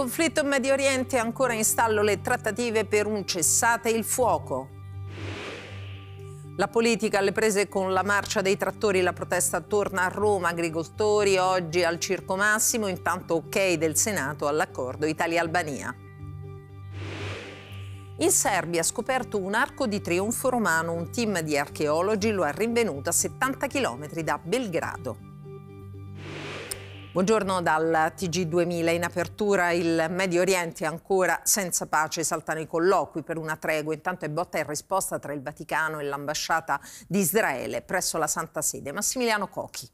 conflitto in Medio Oriente ancora in stallo le trattative per un cessate il fuoco. La politica alle prese con la marcia dei trattori, la protesta torna a Roma, agricoltori oggi al Circo Massimo, intanto ok del Senato all'accordo Italia-Albania. In Serbia scoperto un arco di trionfo romano, un team di archeologi lo ha rinvenuto a 70 km da Belgrado. Buongiorno dal TG2000. In apertura il Medio Oriente è ancora senza pace. Saltano i colloqui per una tregua. Intanto è botta e risposta tra il Vaticano e l'ambasciata di Israele presso la Santa Sede. Massimiliano Cochi.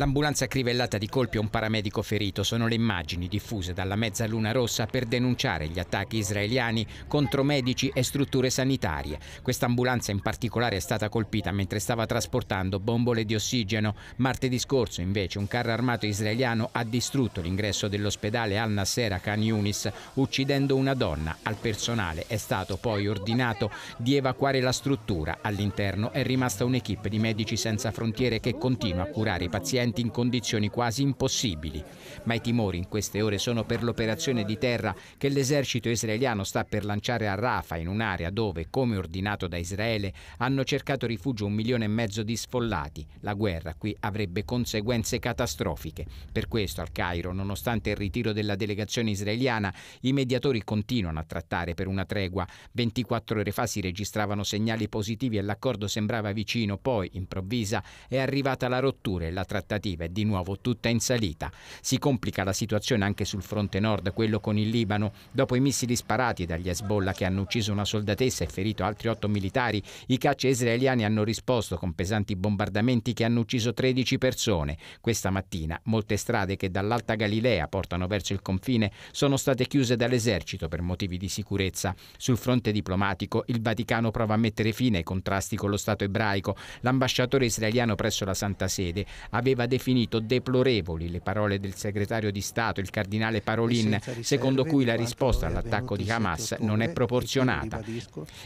L'ambulanza crivellata di colpi a un paramedico ferito sono le immagini diffuse dalla Mezzaluna Rossa per denunciare gli attacchi israeliani contro medici e strutture sanitarie. Quest'ambulanza in particolare è stata colpita mentre stava trasportando bombole di ossigeno. Martedì scorso invece un carro armato israeliano ha distrutto l'ingresso dell'ospedale Al Nasser a Khan Yunis uccidendo una donna. Al personale è stato poi ordinato di evacuare la struttura. All'interno è rimasta un'equipe di Medici Senza Frontiere che continua a curare i pazienti presenti in condizioni quasi impossibili. Ma i timori in queste ore sono per l'operazione di terra che l'esercito israeliano sta per lanciare a Rafa in un'area dove, come ordinato da Israele, hanno cercato rifugio un milione e mezzo di sfollati. La guerra qui avrebbe conseguenze catastrofiche. Per questo al Cairo, nonostante il ritiro della delegazione israeliana, i mediatori continuano a trattare per una tregua. 24 ore fa si registravano segnali positivi e l'accordo sembrava vicino, poi, improvvisa, è arrivata la rottura e la trattativa aspettative è di nuovo tutta in salita. Si complica la situazione anche sul fronte nord, quello con il Libano. Dopo i missili sparati dagli Hezbollah che hanno ucciso una soldatessa e ferito altri otto militari, i cacci israeliani hanno risposto con pesanti bombardamenti che hanno ucciso 13 persone. Questa mattina molte strade che dall'Alta Galilea portano verso il confine sono state chiuse dall'esercito per motivi di sicurezza. Sul fronte diplomatico il Vaticano prova a mettere fine ai contrasti con lo Stato ebraico. L'ambasciatore israeliano presso la Santa Sede aveva aveva definito deplorevoli le parole del segretario di Stato, il cardinale Parolin, secondo cui la risposta all'attacco di Hamas non è proporzionata.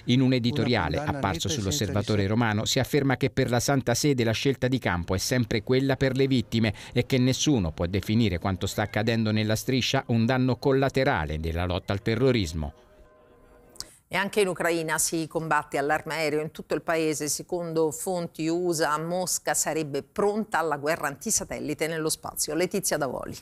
In un editoriale apparso sull'osservatore romano si afferma che per la Santa Sede la scelta di campo è sempre quella per le vittime e che nessuno può definire quanto sta accadendo nella striscia un danno collaterale della lotta al terrorismo. E anche in Ucraina si combatte all'arma aereo in tutto il paese. Secondo fonti USA, Mosca sarebbe pronta alla guerra antisatellite nello spazio. Letizia Davoli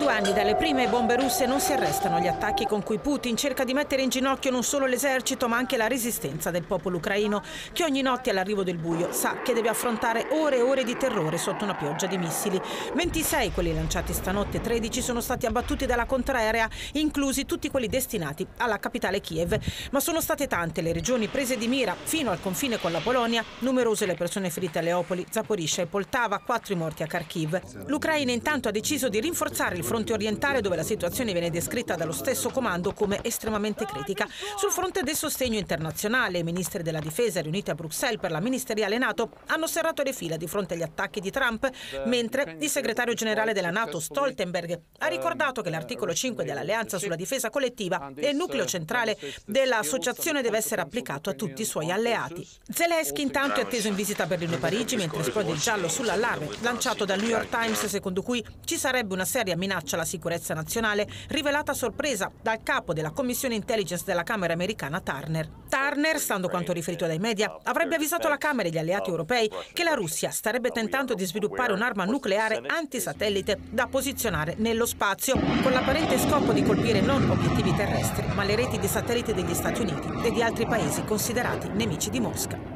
due anni dalle prime bombe russe non si arrestano gli attacchi con cui Putin cerca di mettere in ginocchio non solo l'esercito ma anche la resistenza del popolo ucraino che ogni notte all'arrivo del buio sa che deve affrontare ore e ore di terrore sotto una pioggia di missili. 26 quelli lanciati stanotte, 13 sono stati abbattuti dalla contraerea, inclusi tutti quelli destinati alla capitale Kiev. Ma sono state tante le regioni prese di mira fino al confine con la Polonia, numerose le persone ferite a Leopoli, Zaporiscia e Poltava, quattro i morti a Kharkiv. L'Ucraina intanto ha deciso di rinforzare il fronte orientale dove la situazione viene descritta dallo stesso comando come estremamente critica. Sul fronte del sostegno internazionale, i ministri della difesa riuniti a Bruxelles per la ministeriale NATO hanno serrato le fila di fronte agli attacchi di Trump, mentre il segretario generale della NATO Stoltenberg ha ricordato che l'articolo 5 dell'alleanza sulla difesa collettiva è il nucleo centrale dell'associazione deve essere applicato a tutti i suoi alleati. Zelensky intanto è atteso in visita a Berlino e Parigi mentre esplode il giallo sull'allarme lanciato dal New York Times secondo cui ci sarebbe una seria minaccia minaccia alla sicurezza nazionale rivelata a sorpresa dal capo della Commissione Intelligence della Camera americana Turner. Turner, stando quanto riferito dai media, avrebbe avvisato la Camera e gli alleati europei che la Russia starebbe tentando di sviluppare un'arma nucleare antisatellite da posizionare nello spazio, con l'apparente scopo di colpire non obiettivi terrestri, ma le reti di satellite degli Stati Uniti e di altri paesi considerati nemici di Mosca.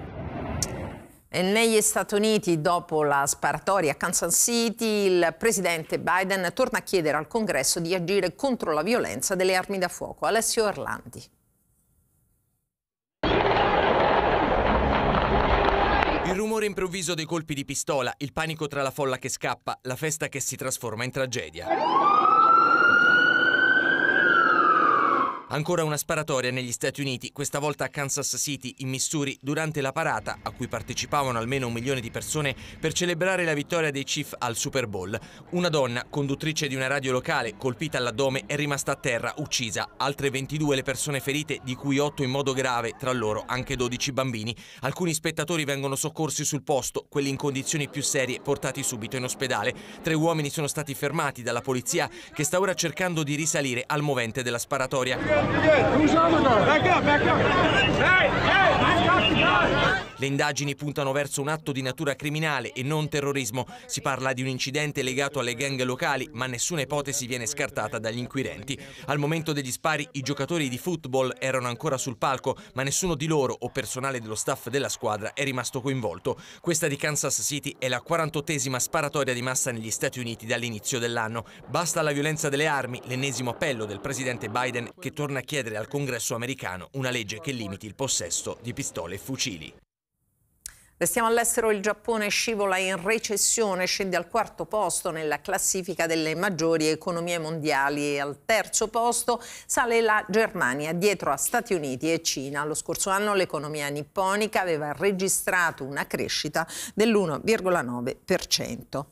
Negli Stati Uniti, dopo la sparatoria a Kansas City, il presidente Biden torna a chiedere al Congresso di agire contro la violenza delle armi da fuoco. Alessio Orlandi. Il rumore improvviso dei colpi di pistola, il panico tra la folla che scappa, la festa che si trasforma in tragedia. Ancora una sparatoria negli Stati Uniti, questa volta a Kansas City, in Missouri, durante la parata a cui partecipavano almeno un milione di persone per celebrare la vittoria dei Chief al Super Bowl. Una donna, conduttrice di una radio locale, colpita all'addome, è rimasta a terra, uccisa. Altre 22 le persone ferite, di cui 8 in modo grave, tra loro anche 12 bambini. Alcuni spettatori vengono soccorsi sul posto, quelli in condizioni più serie portati subito in ospedale. Tre uomini sono stati fermati dalla polizia che sta ora cercando di risalire al movente della sparatoria. You're good. Who's on the guard? Back up, back up. Hey, hey, the Le indagini puntano verso un atto di natura criminale e non terrorismo. Si parla di un incidente legato alle gang locali, ma nessuna ipotesi viene scartata dagli inquirenti. Al momento degli spari i giocatori di football erano ancora sul palco, ma nessuno di loro o personale dello staff della squadra è rimasto coinvolto. Questa di Kansas City è la 48esima sparatoria di massa negli Stati Uniti dall'inizio dell'anno. Basta la violenza delle armi, l'ennesimo appello del presidente Biden che torna a chiedere al Congresso americano una legge che limiti il possesso di pistole e fucili. Restiamo all'estero, il Giappone scivola in recessione, scende al quarto posto nella classifica delle maggiori economie mondiali e al terzo posto sale la Germania, dietro a Stati Uniti e Cina. Lo scorso anno l'economia nipponica aveva registrato una crescita dell'1,9%.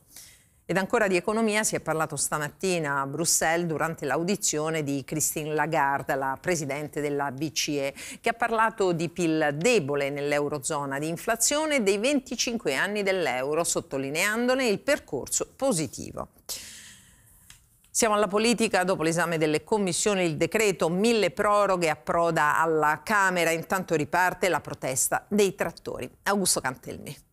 Ed ancora di economia si è parlato stamattina a Bruxelles durante l'audizione di Christine Lagarde, la presidente della BCE, che ha parlato di PIL debole nell'eurozona, di inflazione dei 25 anni dell'euro, sottolineandone il percorso positivo. Siamo alla politica, dopo l'esame delle commissioni il decreto mille proroghe approda alla Camera, intanto riparte la protesta dei trattori. Augusto Cantelmi.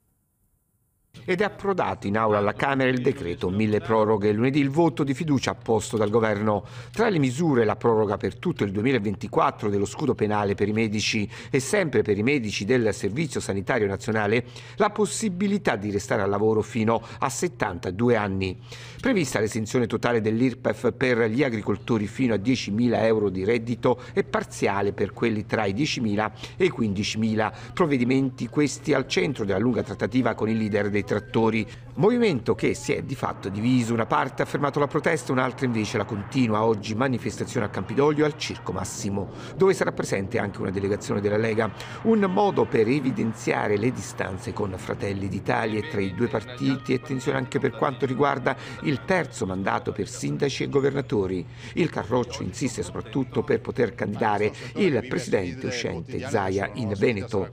Ed è approdato in aula alla Camera il decreto mille proroghe. Lunedì il voto di fiducia apposto dal governo. Tra le misure la proroga per tutto il 2024 dello scudo penale per i medici e sempre per i medici del Servizio Sanitario Nazionale la possibilità di restare al lavoro fino a 72 anni. Prevista l'esenzione totale dell'IRPEF per gli agricoltori fino a 10.000 euro di reddito e parziale per quelli tra i 10.000 e i 15.000. Provvedimenti questi al centro della lunga trattativa con il leader dei dei trattori Movimento che si è di fatto diviso, una parte ha fermato la protesta, un'altra invece la continua oggi manifestazione a Campidoglio al Circo Massimo, dove sarà presente anche una delegazione della Lega, un modo per evidenziare le distanze con Fratelli d'Italia e tra i due partiti e tensione anche per quanto riguarda il terzo mandato per sindaci e governatori. Il Carroccio insiste soprattutto per poter candidare il presidente uscente Zaia in Veneto.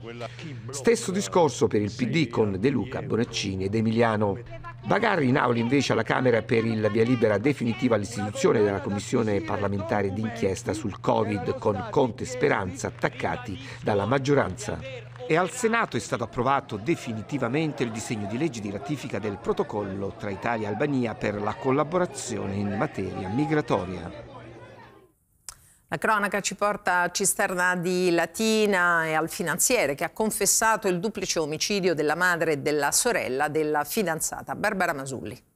Stesso discorso per il PD con De Luca, Bonaccini ed Emiliano. Bagarri in aula invece alla Camera per il via libera definitiva all'istituzione della commissione parlamentare d'inchiesta sul Covid con Conte e Speranza attaccati dalla maggioranza. E al Senato è stato approvato definitivamente il disegno di legge di ratifica del protocollo tra Italia e Albania per la collaborazione in materia migratoria. La cronaca ci porta a Cisterna di Latina e al finanziere che ha confessato il duplice omicidio della madre e della sorella della fidanzata Barbara Masulli.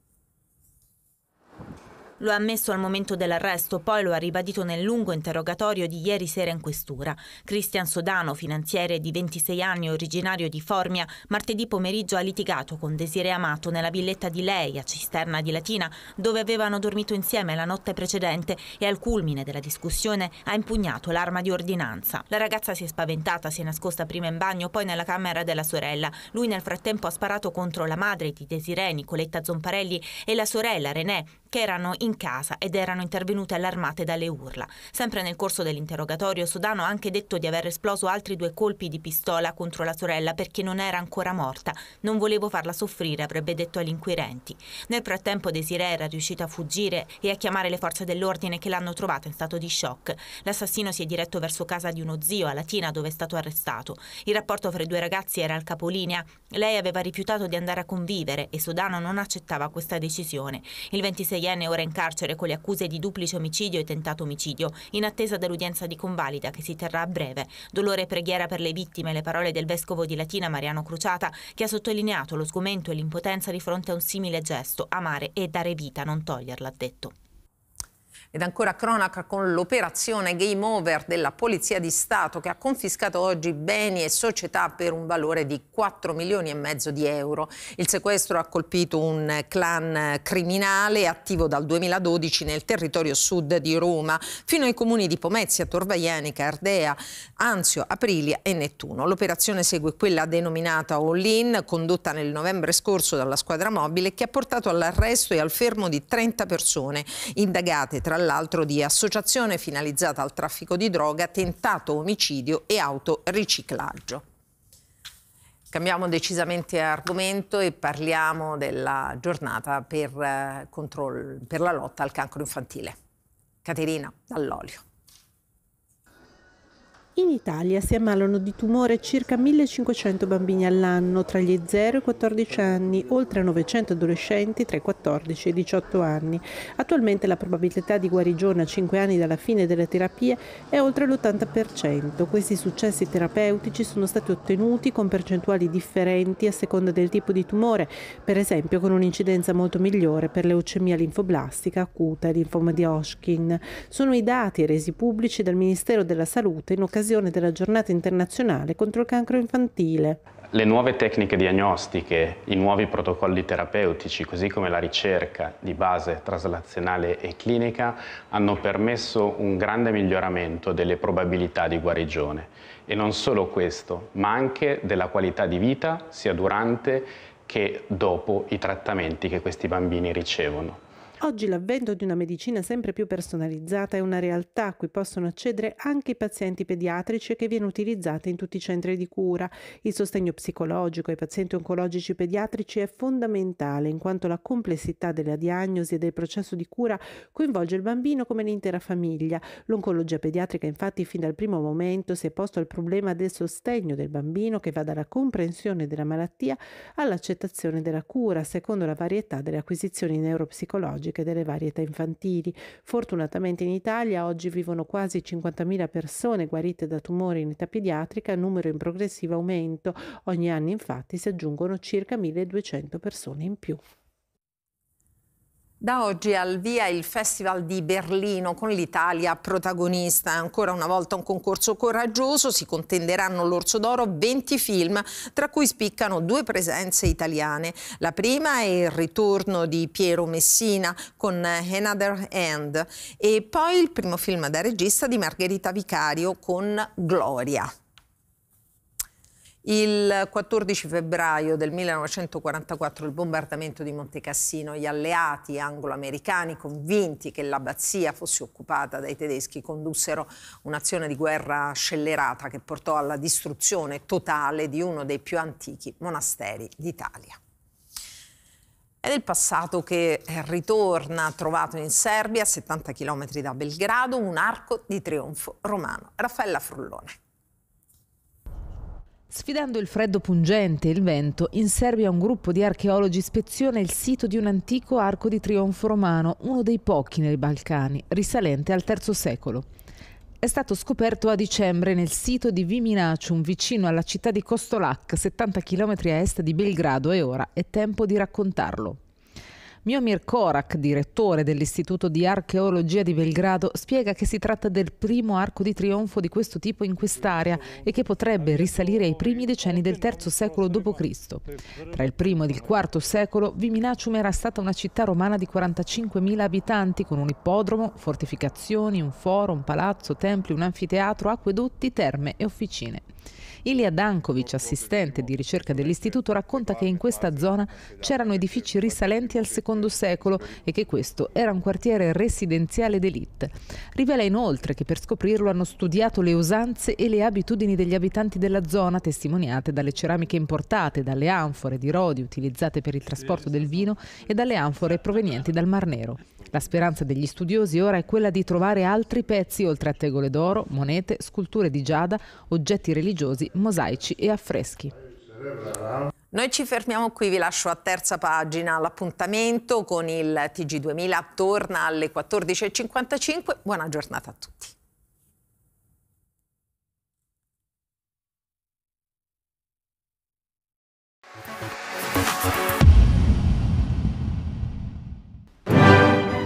Lo ha ammesso al momento dell'arresto, poi lo ha ribadito nel lungo interrogatorio di ieri sera in questura. Cristian Sodano, finanziere di 26 anni, originario di Formia, martedì pomeriggio ha litigato con Desire Amato nella villetta di lei, a Cisterna di Latina, dove avevano dormito insieme la notte precedente e al culmine della discussione ha impugnato l'arma di ordinanza. La ragazza si è spaventata, si è nascosta prima in bagno, poi nella camera della sorella. Lui nel frattempo ha sparato contro la madre di Desire, Nicoletta Zomparelli, e la sorella Renè, che erano in casa ed erano intervenute allarmate dalle urla. Sempre nel corso dell'interrogatorio, Sodano ha anche detto di aver esploso altri due colpi di pistola contro la sorella perché non era ancora morta. Non volevo farla soffrire, avrebbe detto agli inquirenti. Nel frattempo Desiree era riuscita a fuggire e a chiamare le forze dell'ordine che l'hanno trovata in stato di shock. L'assassino si è diretto verso casa di uno zio a Latina dove è stato arrestato. Il rapporto fra i due ragazzi era al capolinea. Lei aveva rifiutato di andare a convivere e Sodano non accettava questa decisione. Il 26 yen è ora in carcere con le accuse di duplice omicidio e tentato omicidio, in attesa dell'udienza di convalida che si terrà a breve. Dolore e preghiera per le vittime, le parole del vescovo di Latina Mariano Cruciata, che ha sottolineato lo sgomento e l'impotenza di fronte a un simile gesto, amare e dare vita, non toglierla, ha detto. Ed ancora cronaca con l'operazione Game Over della Polizia di Stato che ha confiscato oggi beni e società per un valore di 4 milioni e mezzo di euro. Il sequestro ha colpito un clan criminale attivo dal 2012 nel territorio sud di Roma, fino ai comuni di Pomezia, Torvaianica, Ardea, Anzio, Aprilia e Nettuno. L'operazione segue quella denominata All In, condotta nel novembre scorso dalla squadra mobile, che ha portato all'arresto e al fermo di 30 persone, indagate tra dall'altro di associazione finalizzata al traffico di droga, tentato omicidio e autoriciclaggio. Cambiamo decisamente argomento e parliamo della giornata per, eh, per la lotta al cancro infantile. Caterina Dall'Olio. In Italia si ammalano di tumore circa 1500 bambini all'anno tra gli 0 e i 14 anni, oltre a 900 adolescenti tra i 14 e i 18 anni. Attualmente la probabilità di guarigione a 5 anni dalla fine delle terapie è oltre l'80%. Questi successi terapeutici sono stati ottenuti con percentuali differenti a seconda del tipo di tumore, per esempio con un'incidenza molto migliore per leucemia linfoblastica acuta e linfoma di Hodgkin. Sono i dati resi pubblici dal Ministero della Salute in occasione occasione della giornata internazionale contro il cancro infantile. Le nuove tecniche diagnostiche, i nuovi protocolli terapeutici, così come la ricerca di base traslazionale e clinica, hanno permesso un grande miglioramento delle probabilità di guarigione. E non solo questo, ma anche della qualità di vita, sia durante che dopo i trattamenti che questi bambini ricevono. Oggi l'avvento di una medicina sempre più personalizzata è una realtà a cui possono accedere anche i pazienti pediatrici e che viene utilizzata in tutti i centri di cura. Il sostegno psicologico ai pazienti oncologici pediatrici è fondamentale in quanto la complessità della diagnosi e del processo di cura coinvolge il bambino come l'intera famiglia. L'oncologia pediatrica infatti fin dal primo momento si è posto al problema del sostegno del bambino che va dalla comprensione della malattia all'accettazione della cura secondo la varietà delle acquisizioni neuropsicologiche psicologiche delle varie età infantili. Fortunatamente in Italia oggi vivono quasi 50.000 persone guarite da tumori in età pediatrica, numero in progressivo aumento. Ogni anno infatti si aggiungono circa 1.200 persone in più. Da oggi al via il Festival di Berlino con l'Italia protagonista. Ancora una volta un concorso coraggioso, si contenderanno l'Orso d'Oro 20 film, tra cui spiccano due presenze italiane. La prima è il ritorno di Piero Messina con Another End e poi il primo film da regista di Margherita Vicario con Gloria. Il 14 febbraio del 1944 il bombardamento di Monte Cassino, gli alleati anglo-americani convinti che l'abbazia fosse occupata dai tedeschi condussero un'azione di guerra scellerata che portò alla distruzione totale di uno dei più antichi monasteri d'Italia. È del passato che ritorna, trovato in Serbia, a 70 km da Belgrado, un arco di trionfo romano. Raffaella Frullone. Sfidando il freddo pungente e il vento, in Serbia un gruppo di archeologi speziona il sito di un antico arco di trionfo romano, uno dei pochi nei Balcani, risalente al III secolo. È stato scoperto a dicembre nel sito di Viminacium, vicino alla città di Kostolac, 70 km a est di Belgrado, e ora è tempo di raccontarlo. Miomir Korak, direttore dell'Istituto di Archeologia di Belgrado, spiega che si tratta del primo arco di trionfo di questo tipo in quest'area e che potrebbe risalire ai primi decenni del III secolo d.C. Tra il primo ed il IV secolo Viminacium era stata una città romana di 45.000 abitanti con un ippodromo, fortificazioni, un foro, un palazzo, templi, un anfiteatro, acquedotti, terme e officine. Ilya Dankovic, assistente di ricerca dell'istituto, racconta che in questa zona c'erano edifici risalenti al secondo secolo e che questo era un quartiere residenziale d'élite. Rivela inoltre che per scoprirlo hanno studiato le usanze e le abitudini degli abitanti della zona, testimoniate dalle ceramiche importate, dalle anfore di rodi utilizzate per il trasporto del vino e dalle anfore provenienti dal Mar Nero. La speranza degli studiosi ora è quella di trovare altri pezzi oltre a tegole d'oro, monete, sculture di giada, oggetti religiosi mosaici e affreschi. Noi ci fermiamo qui, vi lascio a terza pagina l'appuntamento con il TG2000, torna alle 14.55, buona giornata a tutti.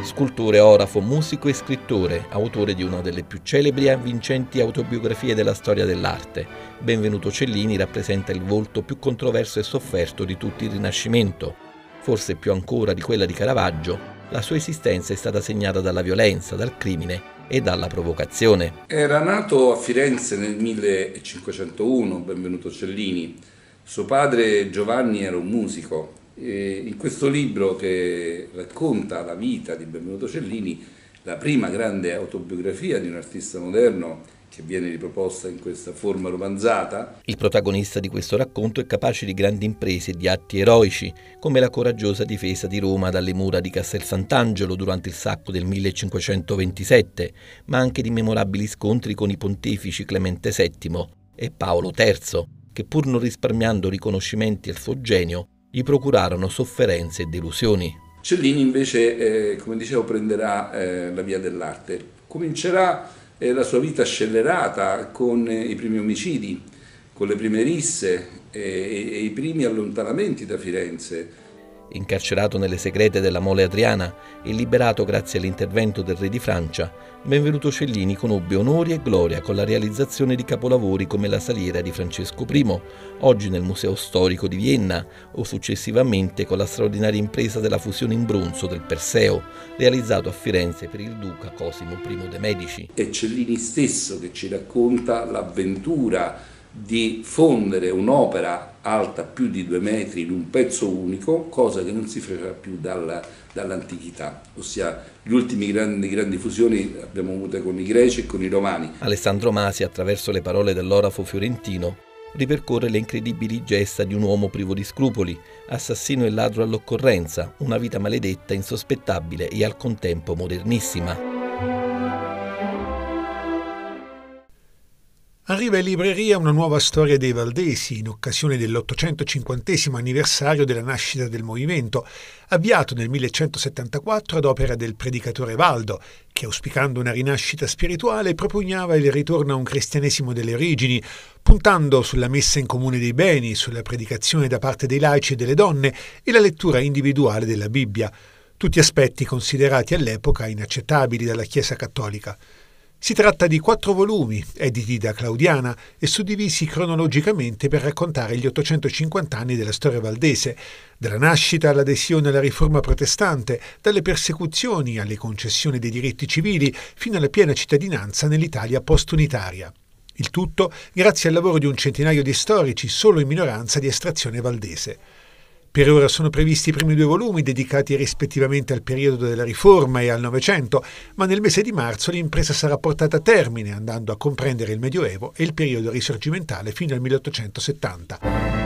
Scultore, orafo, musico e scrittore, autore di una delle più celebri e avvincenti autobiografie della storia dell'arte, Benvenuto Cellini rappresenta il volto più controverso e sofferto di tutto il Rinascimento. Forse più ancora di quella di Caravaggio, la sua esistenza è stata segnata dalla violenza, dal crimine e dalla provocazione. Era nato a Firenze nel 1501 Benvenuto Cellini. Suo padre Giovanni era un musico eh, in questo libro che racconta la vita di Benvenuto Cellini, la prima grande autobiografia di un artista moderno che viene riproposta in questa forma romanzata. Il protagonista di questo racconto è capace di grandi imprese e di atti eroici, come la coraggiosa difesa di Roma dalle mura di Castel Sant'Angelo durante il sacco del 1527, ma anche di memorabili scontri con i pontefici Clemente VII e Paolo III, che pur non risparmiando riconoscimenti al suo genio, gli procurarono sofferenze e delusioni. Cellini invece, eh, come dicevo, prenderà eh, la via dell'arte. Comincerà eh, la sua vita scellerata con eh, i primi omicidi, con le prime risse eh, e, e i primi allontanamenti da Firenze Incarcerato nelle segrete della mole adriana e liberato grazie all'intervento del re di Francia, Benvenuto Cellini conobbe onori e gloria con la realizzazione di capolavori come La saliera di Francesco I, oggi nel Museo Storico di Vienna, o successivamente con la straordinaria impresa della fusione in bronzo del Perseo, realizzato a Firenze per il duca Cosimo I de' Medici. È Cellini stesso che ci racconta l'avventura di fondere un'opera alta più di due metri in un pezzo unico, cosa che non si faceva più dalla, dall'antichità, ossia le ultime grandi, grandi fusioni le abbiamo avute con i greci e con i romani. Alessandro Masi, attraverso le parole dell'orafo fiorentino, ripercorre le incredibili gesta di un uomo privo di scrupoli, assassino e ladro all'occorrenza, una vita maledetta, insospettabile e al contempo modernissima. Arriva in libreria una nuova storia dei Valdesi in occasione dell'850 anniversario della nascita del movimento, avviato nel 1174 ad opera del predicatore Valdo, che auspicando una rinascita spirituale propugnava il ritorno a un cristianesimo delle origini, puntando sulla messa in comune dei beni, sulla predicazione da parte dei laici e delle donne e la lettura individuale della Bibbia, tutti aspetti considerati all'epoca inaccettabili dalla Chiesa cattolica. Si tratta di quattro volumi, editi da Claudiana e suddivisi cronologicamente per raccontare gli 850 anni della storia valdese, dalla nascita all'adesione alla riforma protestante, dalle persecuzioni alle concessioni dei diritti civili, fino alla piena cittadinanza nell'Italia post-unitaria. Il tutto grazie al lavoro di un centinaio di storici solo in minoranza di estrazione valdese. Per ora sono previsti i primi due volumi dedicati rispettivamente al periodo della Riforma e al Novecento, ma nel mese di marzo l'impresa sarà portata a termine andando a comprendere il Medioevo e il periodo risorgimentale fino al 1870.